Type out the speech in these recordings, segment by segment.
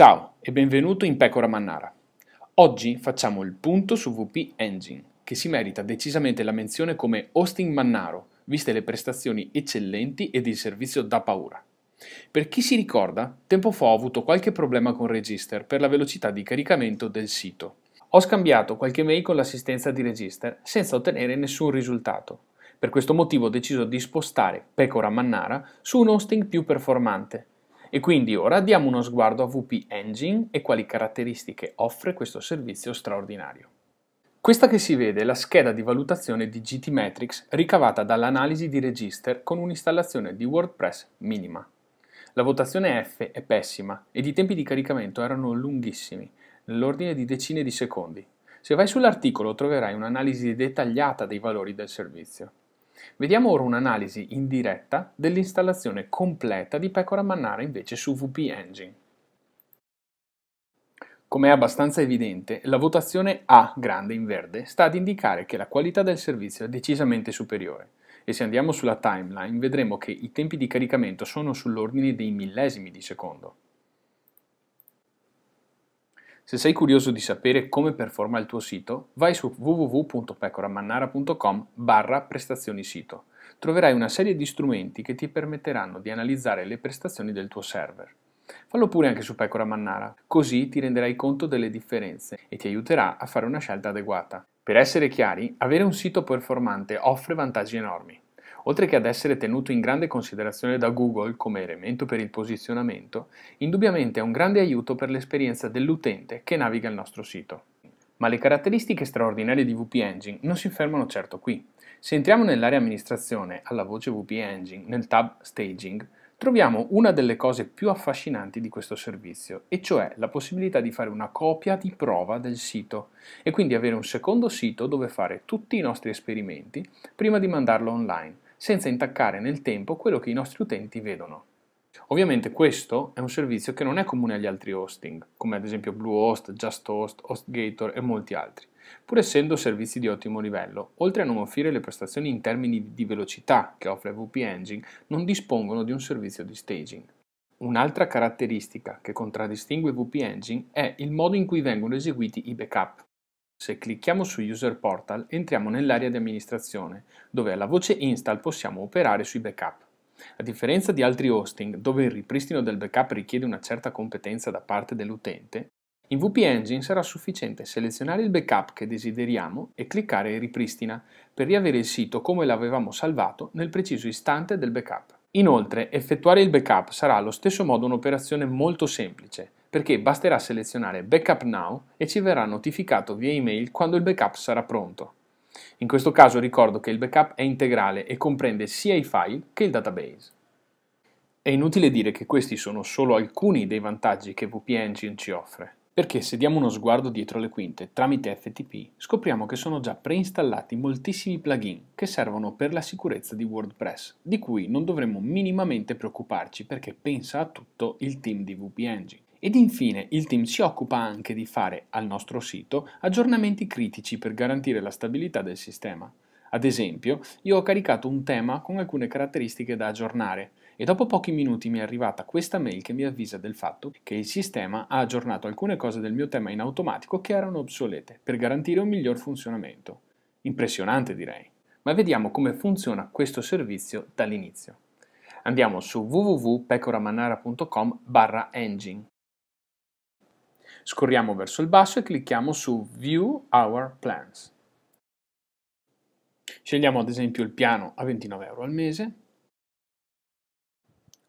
Ciao e benvenuto in Pecora Mannara. Oggi facciamo il punto su VP Engine, che si merita decisamente la menzione come hosting mannaro, viste le prestazioni eccellenti ed il servizio da paura. Per chi si ricorda, tempo fa ho avuto qualche problema con Register per la velocità di caricamento del sito. Ho scambiato qualche mail con l'assistenza di Register senza ottenere nessun risultato. Per questo motivo ho deciso di spostare Pecora Mannara su un hosting più performante, e quindi ora diamo uno sguardo a VP Engine e quali caratteristiche offre questo servizio straordinario. Questa che si vede è la scheda di valutazione di GTmetrix ricavata dall'analisi di register con un'installazione di WordPress minima. La votazione F è pessima ed i tempi di caricamento erano lunghissimi, nell'ordine di decine di secondi. Se vai sull'articolo troverai un'analisi dettagliata dei valori del servizio. Vediamo ora un'analisi indiretta dell'installazione completa di Pecora Mannara invece su VP Engine. Come è abbastanza evidente, la votazione A grande in verde sta ad indicare che la qualità del servizio è decisamente superiore e se andiamo sulla timeline vedremo che i tempi di caricamento sono sull'ordine dei millesimi di secondo. Se sei curioso di sapere come performa il tuo sito, vai su www.pecoramannara.com barra prestazioni sito. Troverai una serie di strumenti che ti permetteranno di analizzare le prestazioni del tuo server. Fallo pure anche su Pecora Mannara, così ti renderai conto delle differenze e ti aiuterà a fare una scelta adeguata. Per essere chiari, avere un sito performante offre vantaggi enormi. Oltre che ad essere tenuto in grande considerazione da Google come elemento per il posizionamento, indubbiamente è un grande aiuto per l'esperienza dell'utente che naviga il nostro sito. Ma le caratteristiche straordinarie di VP Engine non si fermano certo qui. Se entriamo nell'area amministrazione, alla voce VP Engine, nel tab Staging, troviamo una delle cose più affascinanti di questo servizio, e cioè la possibilità di fare una copia di prova del sito e quindi avere un secondo sito dove fare tutti i nostri esperimenti prima di mandarlo online, senza intaccare nel tempo quello che i nostri utenti vedono. Ovviamente questo è un servizio che non è comune agli altri hosting, come ad esempio Bluehost, JustHost, HostGator e molti altri, pur essendo servizi di ottimo livello, oltre a non offrire le prestazioni in termini di velocità che offre VP Engine, non dispongono di un servizio di staging. Un'altra caratteristica che contraddistingue VP Engine è il modo in cui vengono eseguiti i backup. Se clicchiamo su User Portal entriamo nell'area di amministrazione, dove alla voce Install possiamo operare sui backup. A differenza di altri hosting, dove il ripristino del backup richiede una certa competenza da parte dell'utente, in VP Engine sarà sufficiente selezionare il backup che desideriamo e cliccare Ripristina per riavere il sito come l'avevamo salvato nel preciso istante del backup. Inoltre, effettuare il backup sarà allo stesso modo un'operazione molto semplice, perché basterà selezionare Backup Now e ci verrà notificato via email quando il backup sarà pronto. In questo caso ricordo che il backup è integrale e comprende sia i file che il database. È inutile dire che questi sono solo alcuni dei vantaggi che VP Engine ci offre, perché se diamo uno sguardo dietro le quinte tramite FTP scopriamo che sono già preinstallati moltissimi plugin che servono per la sicurezza di WordPress, di cui non dovremmo minimamente preoccuparci perché pensa a tutto il team di VP Engine. Ed infine il team si occupa anche di fare al nostro sito aggiornamenti critici per garantire la stabilità del sistema. Ad esempio, io ho caricato un tema con alcune caratteristiche da aggiornare e dopo pochi minuti mi è arrivata questa mail che mi avvisa del fatto che il sistema ha aggiornato alcune cose del mio tema in automatico che erano obsolete per garantire un miglior funzionamento. Impressionante direi. Ma vediamo come funziona questo servizio dall'inizio. Andiamo su www.pecoramannara.com barra engine Scorriamo verso il basso e clicchiamo su View Our Plans. Scegliamo ad esempio il piano a 29 euro al mese,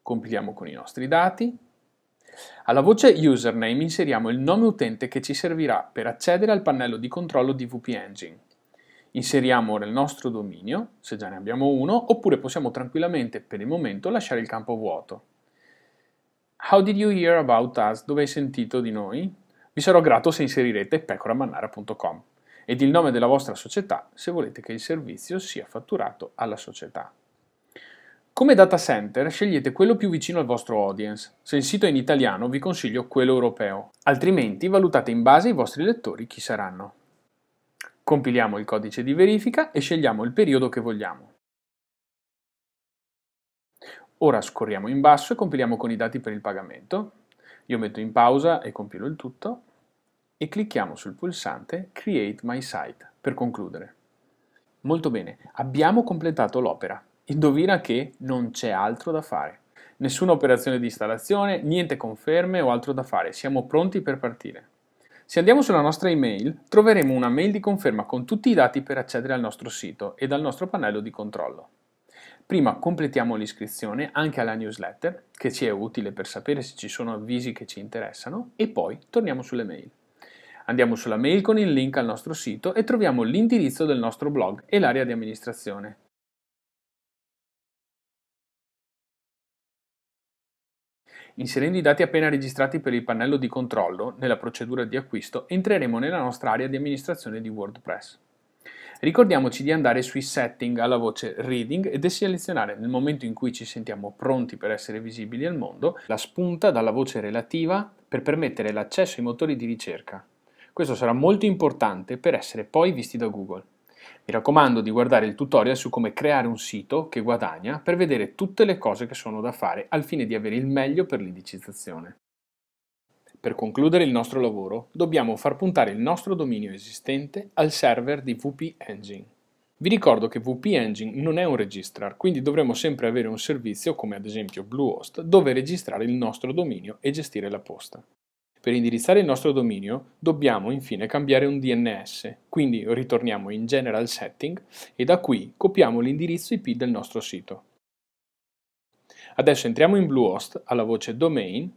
compiliamo con i nostri dati, alla voce Username inseriamo il nome utente che ci servirà per accedere al pannello di controllo di VP Engine. Inseriamo ora il nostro dominio, se già ne abbiamo uno, oppure possiamo tranquillamente per il momento lasciare il campo vuoto. How did you hear about us? Dove hai sentito di noi? Vi sarò grato se inserirete pecoramannara.com ed il nome della vostra società se volete che il servizio sia fatturato alla società. Come data center scegliete quello più vicino al vostro audience. Se il sito è in italiano vi consiglio quello europeo, altrimenti valutate in base ai vostri lettori chi saranno. Compiliamo il codice di verifica e scegliamo il periodo che vogliamo. Ora scorriamo in basso e compiliamo con i dati per il pagamento. Io metto in pausa e compilo il tutto e clicchiamo sul pulsante Create My Site per concludere. Molto bene, abbiamo completato l'opera. Indovina che non c'è altro da fare. Nessuna operazione di installazione, niente conferme o altro da fare, siamo pronti per partire. Se andiamo sulla nostra email troveremo una mail di conferma con tutti i dati per accedere al nostro sito e dal nostro pannello di controllo. Prima completiamo l'iscrizione anche alla newsletter, che ci è utile per sapere se ci sono avvisi che ci interessano, e poi torniamo sulle mail. Andiamo sulla mail con il link al nostro sito e troviamo l'indirizzo del nostro blog e l'area di amministrazione. Inserendo i dati appena registrati per il pannello di controllo nella procedura di acquisto, entreremo nella nostra area di amministrazione di WordPress. Ricordiamoci di andare sui setting alla voce Reading e deselezionare nel momento in cui ci sentiamo pronti per essere visibili al mondo la spunta dalla voce relativa per permettere l'accesso ai motori di ricerca. Questo sarà molto importante per essere poi visti da Google. Mi raccomando di guardare il tutorial su come creare un sito che guadagna per vedere tutte le cose che sono da fare al fine di avere il meglio per l'indicizzazione. Per concludere il nostro lavoro dobbiamo far puntare il nostro dominio esistente al server di VP Engine. Vi ricordo che VP Engine non è un registrar, quindi dovremo sempre avere un servizio come ad esempio Bluehost dove registrare il nostro dominio e gestire la posta. Per indirizzare il nostro dominio dobbiamo infine cambiare un DNS, quindi ritorniamo in General Setting e da qui copiamo l'indirizzo IP del nostro sito. Adesso entriamo in Bluehost alla voce Domain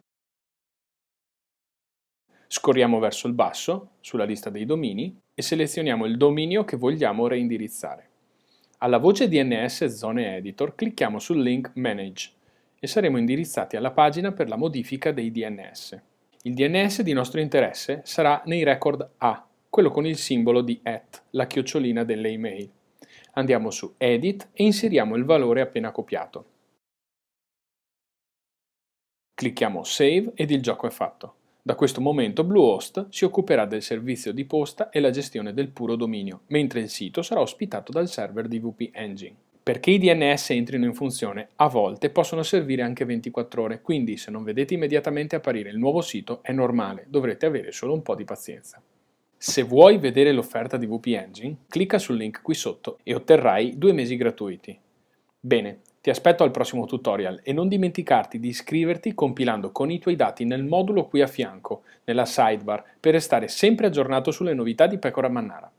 Scorriamo verso il basso, sulla lista dei domini, e selezioniamo il dominio che vogliamo reindirizzare. Alla voce DNS Zone Editor clicchiamo sul link Manage e saremo indirizzati alla pagina per la modifica dei DNS. Il DNS di nostro interesse sarà nei record A, quello con il simbolo di at, la chiocciolina delle email. Andiamo su Edit e inseriamo il valore appena copiato. Clicchiamo Save ed il gioco è fatto. Da questo momento Bluehost si occuperà del servizio di posta e la gestione del puro dominio, mentre il sito sarà ospitato dal server di VP Engine. Perché i DNS entrino in funzione, a volte possono servire anche 24 ore, quindi se non vedete immediatamente apparire il nuovo sito è normale, dovrete avere solo un po' di pazienza. Se vuoi vedere l'offerta di VP Engine, clicca sul link qui sotto e otterrai due mesi gratuiti. Bene, ti aspetto al prossimo tutorial e non dimenticarti di iscriverti compilando con i tuoi dati nel modulo qui a fianco, nella sidebar, per restare sempre aggiornato sulle novità di Pecora Mannara.